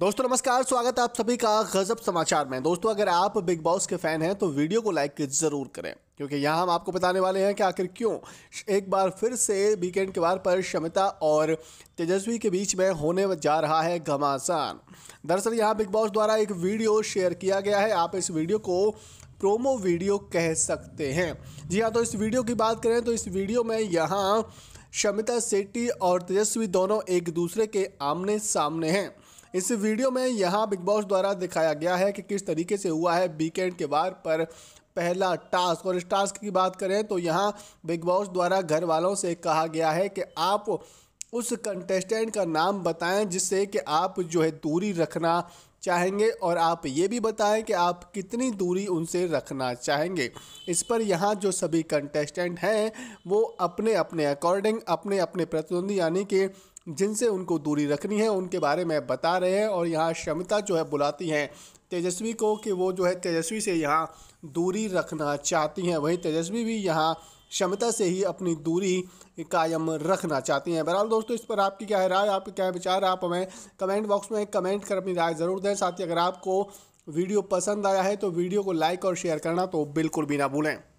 दोस्तों नमस्कार स्वागत है आप सभी का गजब समाचार में दोस्तों अगर आप बिग बॉस के फैन हैं तो वीडियो को लाइक जरूर करें क्योंकि यहाँ हम आपको बताने वाले हैं कि आखिर क्यों एक बार फिर से वीकेंड के बार पर शमिता और तेजस्वी के बीच में होने जा रहा है घमासान दरअसल यहाँ बिग बॉस द्वारा एक वीडियो शेयर किया गया है आप इस वीडियो को प्रोमो वीडियो कह सकते हैं जी हाँ तो इस वीडियो की बात करें तो इस वीडियो में यहाँ शमिता सेट्टी और तेजस्वी दोनों एक दूसरे के आमने सामने हैं इस वीडियो में यहाँ बिग बॉस द्वारा दिखाया गया है कि किस तरीके से हुआ है वीकेंड के बार पर पहला टास्क और इस टास्क की बात करें तो यहाँ बिग बॉस द्वारा घर वालों से कहा गया है कि आप उस कंटेस्टेंट का नाम बताएं जिससे कि आप जो है दूरी रखना चाहेंगे और आप ये भी बताएं कि आप कितनी दूरी उनसे रखना चाहेंगे इस पर यहाँ जो सभी कंटेस्टेंट हैं वो अपने अपने अकॉर्डिंग अपने अपने प्रतिद्वंदी यानी कि जिनसे उनको दूरी रखनी है उनके बारे में बता रहे हैं और यहाँ क्षमता जो है बुलाती हैं तेजस्वी को कि वो जो है तेजस्वी से यहाँ दूरी रखना चाहती हैं वहीं तेजस्वी भी यहाँ क्षमता से ही अपनी दूरी कायम रखना चाहती हैं बहरहाल दोस्तों इस पर आपकी क्या है राय आपके क्या विचार आप हमें कमेंट बॉक्स में कमेंट कर अपनी राय ज़रूर दें साथ ही अगर आपको वीडियो पसंद आया है तो वीडियो को लाइक और शेयर करना तो बिल्कुल भी ना भूलें